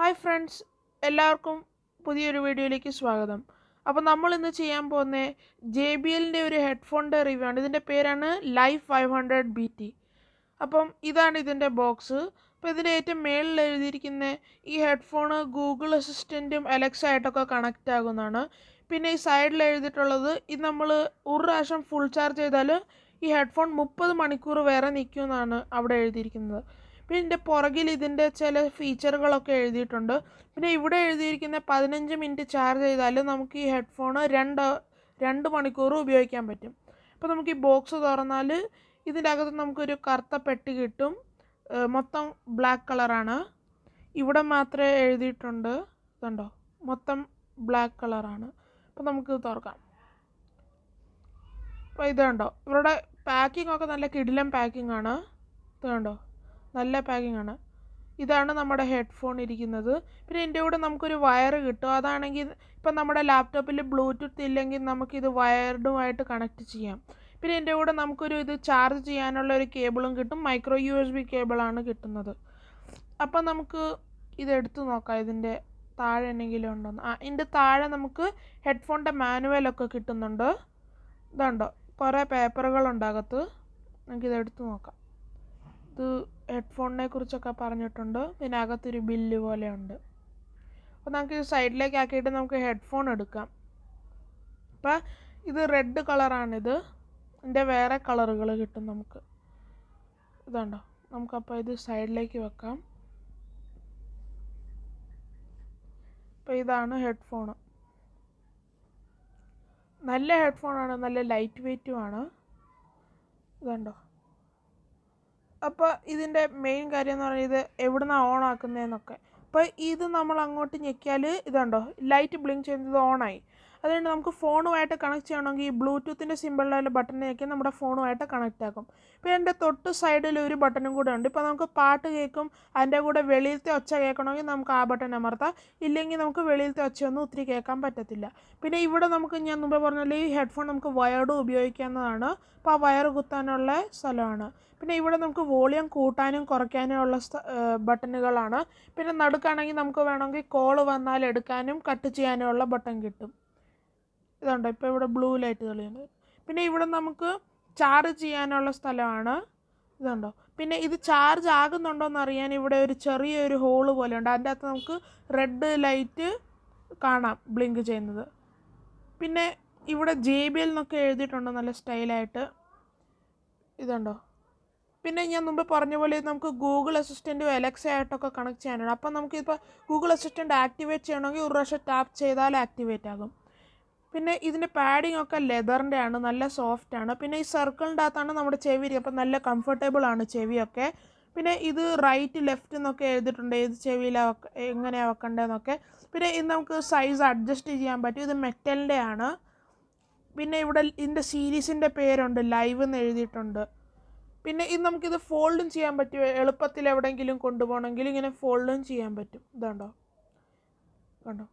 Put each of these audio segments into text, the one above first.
hi friends എല്ലാവർക്കും പുതിയൊരു വീഡിയോയിലേക്ക് സ്വാഗതം അപ്പോൾ നമ്മൾ ഇന്ന് ചെയ്യാൻ പോകുന്ന ജെ ബി എല്ലിൻ്റെ ഒരു ഹെഡ്ഫോണിൻ്റെ റിവ്യൂ ആണ് ഇതിൻ്റെ പേരാണ് life five hundred B T അപ്പം ഇതാണ് ഇതിൻ്റെ ബോക്സ് അപ്പോൾ ഇതിൻ്റെ ഏറ്റവും മേളിൽ എഴുതിയിരിക്കുന്ന ഈ ഹെഡ്ഫോൺ ഗൂഗിൾ അസിസ്റ്റൻറ്റും അലക്സ ആയിട്ടൊക്കെ കണക്റ്റ് ആകുന്നതാണ് പിന്നെ ഈ സൈഡിൽ എഴുതിയിട്ടുള്ളത് ഇത് നമ്മൾ ഒരു പ്രാവശ്യം ഫുൾ ചാർജ് ചെയ്താൽ ഈ ഹെഡ്ഫോൺ മുപ്പത് മണിക്കൂർ വരെ നിൽക്കുമെന്നാണ് അവിടെ എഴുതിയിരിക്കുന്നത് പിന്നെ ഇതിൻ്റെ പുറകിൽ ഇതിൻ്റെ ചില ഫീച്ചറുകളൊക്കെ എഴുതിയിട്ടുണ്ട് പിന്നെ ഇവിടെ എഴുതിയിരിക്കുന്ന പതിനഞ്ച് മിനിറ്റ് ചാർജ് ചെയ്താൽ നമുക്ക് ഈ ഹെഡ്ഫോൺ രണ്ട് രണ്ട് മണിക്കൂർ ഉപയോഗിക്കാൻ പറ്റും അപ്പോൾ നമുക്ക് ഈ ബോക്സ് തുറന്നാൽ ഇതിൻ്റെ അകത്ത് നമുക്കൊരു കറുത്ത പെട്ടി കിട്ടും മൊത്തം ബ്ലാക്ക് കളറാണ് ഇവിടെ മാത്രമേ എഴുതിയിട്ടുണ്ട് ഇതുണ്ടോ മൊത്തം ബ്ലാക്ക് കളറാണ് അപ്പോൾ നമുക്ക് തുറക്കാം അപ്പോൾ ഇതുണ്ടോ കണ്ടോ ഇവരുടെ പാക്കിംഗ് ഒക്കെ നല്ല കിടിലം പാക്കിംഗ് ആണ് ഇതുണ്ടോ കണ്ടോ നല്ല പാക്കിംഗ് ആണ് ഇതാണ് നമ്മുടെ ഹെഡ്ഫോൺ ഇരിക്കുന്നത് പിന്നെ ഇതിൻ്റെ കൂടെ നമുക്കൊരു വയർ കിട്ടും അതാണെങ്കിൽ ഇപ്പം നമ്മുടെ ലാപ്ടോപ്പിൽ ബ്ലൂടൂത്ത് ഇല്ലെങ്കിൽ നമുക്കിത് വയർഡുമായിട്ട് കണക്ട് ചെയ്യാം പിന്നെ ഇതിൻ്റെ കൂടെ നമുക്കൊരു ഇത് ചാർജ് ചെയ്യാനുള്ള ഒരു കേബിളും കിട്ടും മൈക്രോ യു എസ് ബി കേബിളാണ് കിട്ടുന്നത് അപ്പം നമുക്ക് ഇതെടുത്ത് നോക്കാം ഇതിൻ്റെ താഴെ എന്തെങ്കിലും ഉണ്ടോന്ന് ആ ഇതിൻ്റെ താഴെ നമുക്ക് ഹെഡ്ഫോണിൻ്റെ മാനുവലൊക്കെ കിട്ടുന്നുണ്ട് ഇതുണ്ടോ കുറേ പേപ്പറുകളുണ്ട് അകത്ത് നമുക്കിതെടുത്ത് നോക്കാം ഇത് ഹെഡ്ഫോണിനെ കുറിച്ചൊക്കെ പറഞ്ഞിട്ടുണ്ട് ഇതിനകത്തൊരു ബില്ല് പോലെയുണ്ട് അപ്പോൾ നമുക്ക് ഇത് സൈഡിലേക്ക് ആക്കിയിട്ട് നമുക്ക് ഹെഡ്ഫോൺ എടുക്കാം അപ്പം ഇത് റെഡ് കളറാണിത് ഇതിൻ്റെ വേറെ കളറുകൾ കിട്ടും നമുക്ക് ഇതുണ്ടോ നമുക്കപ്പോൾ ഇത് സൈഡിലേക്ക് വെക്കാം അപ്പോൾ ഇതാണ് ഹെഡ്ഫോൺ നല്ല ഹെഡ്ഫോണാണ് നല്ല ലൈറ്റ് വെയ്റ്റുമാണ് ഇതുണ്ടോ അപ്പോൾ ഇതിൻ്റെ മെയിൻ കാര്യം എന്ന് പറഞ്ഞാൽ ഇത് എവിടുന്നാണ് ഓൺ ആക്കുന്നതെന്നൊക്കെ അപ്പോൾ ഇത് നമ്മൾ അങ്ങോട്ട് ഞെക്കിയാൽ ഇതുണ്ടോ ലൈറ്റ് ബ്ലിങ്ക് ചെയ്യുന്നത് ഓണായി അതുകൊണ്ട് നമുക്ക് ഫോണുമായിട്ട് കണക്ട് ചെയ്യണമെങ്കിൽ ഈ ബ്ലൂടൂത്തിൻ്റെ സിമ്പിളിലുള്ള ബട്ടണിലേക്ക് നമ്മുടെ ഫോണുമായിട്ട് കണക്റ്റ് ആക്കും പിന്നെ എൻ്റെ തൊട്ട് സൈഡിൽ ഒരു ബട്ടണും കൂടെ ഉണ്ട് ഇപ്പോൾ നമുക്ക് പാട്ട് കേൾക്കും അതിൻ്റെ കൂടെ വെളിയിലത്തെ ഒച്ച കേൾക്കണമെങ്കിൽ നമുക്ക് ആ ബട്ടൺ അമർത്താം ഇല്ലെങ്കിൽ നമുക്ക് വെളിയിലത്തെ ഒച്ചയൊന്നും ഒത്തിരി കേൾക്കാൻ പറ്റത്തില്ല പിന്നെ ഇവിടെ നമുക്ക് ഞാൻ മുമ്പ് പറഞ്ഞാൽ ഈ ഹെഡ്ഫോൺ നമുക്ക് വയർഡ് ഉപയോഗിക്കാവുന്നതാണ് അപ്പോൾ ആ വയർ കുത്താനുള്ള സ്ഥലമാണ് പിന്നെ ഇവിടെ നമുക്ക് വോളിയം കൂട്ടാനും കുറയ്ക്കാനും ഉള്ള ബട്ടണുകളാണ് പിന്നെ നടുക്കാണെങ്കിൽ നമുക്ക് വേണമെങ്കിൽ കോൾ വന്നാൽ എടുക്കാനും കട്ട് ചെയ്യാനും ഉള്ള ബട്ടൺ കിട്ടും ഇതുണ്ട് ഇപ്പോൾ ഇവിടെ ബ്ലൂ ലൈറ്റ് തെളിയുന്നത് പിന്നെ ഇവിടെ നമുക്ക് ചാർജ് ചെയ്യാനുള്ള സ്ഥലമാണ് ഇതുണ്ടോ പിന്നെ ഇത് ചാർജ് ആകുന്നുണ്ടോ എന്നറിയാൻ ഇവിടെ ഒരു ചെറിയൊരു ഹോള് പോലെ ഉണ്ട് അതിൻ്റെ അകത്ത് നമുക്ക് റെഡ് ലൈറ്റ് കാണാം ബ്ലിങ്ക് ചെയ്യുന്നത് പിന്നെ ഇവിടെ ജെ ബി എൽ എന്നൊക്കെ എഴുതിയിട്ടുണ്ട് നല്ല സ്റ്റൈലായിട്ട് ഇതുണ്ടോ പിന്നെ ഞാൻ മുമ്പ് പറഞ്ഞ പോലെ നമുക്ക് ഗൂഗിൾ അസിസ്റ്റൻറ്റും അലക്സ ആയിട്ടൊക്കെ കണക്ട് ചെയ്യാനുണ്ട് അപ്പം നമുക്കിപ്പോൾ ഗൂഗിൾ അസിസ്റ്റൻറ്റ് ആക്ടിവേറ്റ് ചെയ്യണമെങ്കിൽ ഒരു പ്രാവശ്യം ടാപ്പ് ചെയ്താൽ ആക്ടിവേറ്റ് ആകും പിന്നെ ഇതിൻ്റെ പാഡിംഗ് ഒക്കെ ലെതറിൻ്റെ ആണ് നല്ല സോഫ്റ്റ് ആണ് പിന്നെ ഈ സർക്കിളിൻ്റെ അകത്താണ് നമ്മുടെ ചെവി അപ്പം നല്ല കംഫർട്ടബിൾ ആണ് ചെവിയൊക്കെ പിന്നെ ഇത് റൈറ്റ് ലെഫ്റ്റ് എന്നൊക്കെ എഴുതിയിട്ടുണ്ട് ഏത് ചെവിയിലാണ് എങ്ങനെയാണ് വെക്കേണ്ടതെന്നൊക്കെ പിന്നെ ഇത് നമുക്ക് സൈസ് അഡ്ജസ്റ്റ് ചെയ്യാൻ പറ്റും ഇത് മെറ്റലിൻ്റെ ആണ് പിന്നെ ഇവിടെ ഇതിൻ്റെ സീരീസിൻ്റെ പേരുണ്ട് ലൈവ് എന്ന് എഴുതിയിട്ടുണ്ട് പിന്നെ ഇത് നമുക്കിത് ഫോൾഡും ചെയ്യാൻ പറ്റും എളുപ്പത്തിൽ എവിടെയെങ്കിലും കൊണ്ടുപോകണമെങ്കിൽ ഇങ്ങനെ ഫോൾഡും ചെയ്യാൻ പറ്റും ഇതുണ്ടോ കണ്ടോ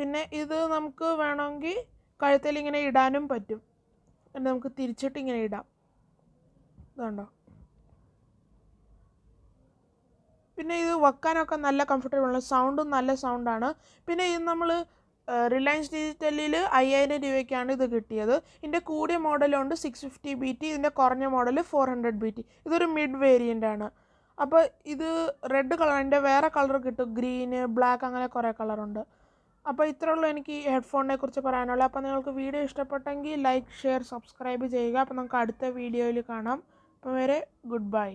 പിന്നെ ഇത് നമുക്ക് വേണമെങ്കിൽ കഴുത്തിൽ ഇങ്ങനെ ഇടാനും പറ്റും നമുക്ക് തിരിച്ചിട്ട് ഇങ്ങനെ ഇടാം ഇതുണ്ടോ പിന്നെ ഇത് വെക്കാനൊക്കെ നല്ല കംഫർട്ടബിൾ ആണ് സൗണ്ടും നല്ല സൗണ്ടാണ് പിന്നെ ഇത് നമ്മൾ റിലയൻസ് ഡിജിറ്റലിൽ അയ്യായിരം രൂപയ്ക്കാണ് ഇത് കിട്ടിയത് ഇതിൻ്റെ കൂടിയ മോഡലുണ്ട് സിക്സ് ഫിഫ്റ്റി ബി ടി ഇതിൻ്റെ കുറഞ്ഞ model four hundred B T ഇതൊരു മിഡ് വേരിയൻ്റ് ആണ് അപ്പോൾ ഇത് റെഡ് കളർ അതിൻ്റെ വേറെ കളർ കിട്ടും ഗ്രീന് ബ്ലാക്ക് അങ്ങനെ കുറേ കളറുണ്ട് അപ്പോൾ ഉള്ളൂ എനിക്ക് ഈ ഹെഡ്ഫോണിനെ കുറിച്ച് പറയാനുള്ളത് അപ്പോൾ നിങ്ങൾക്ക് വീഡിയോ ഇഷ്ടപ്പെട്ടെങ്കിൽ ലൈക്ക് ഷെയർ സബ്സ്ക്രൈബ് ചെയ്യുക അപ്പോൾ നമുക്ക് അടുത്ത വീഡിയോയിൽ കാണാം അപ്പോൾ വരെ ഗുഡ് ബൈ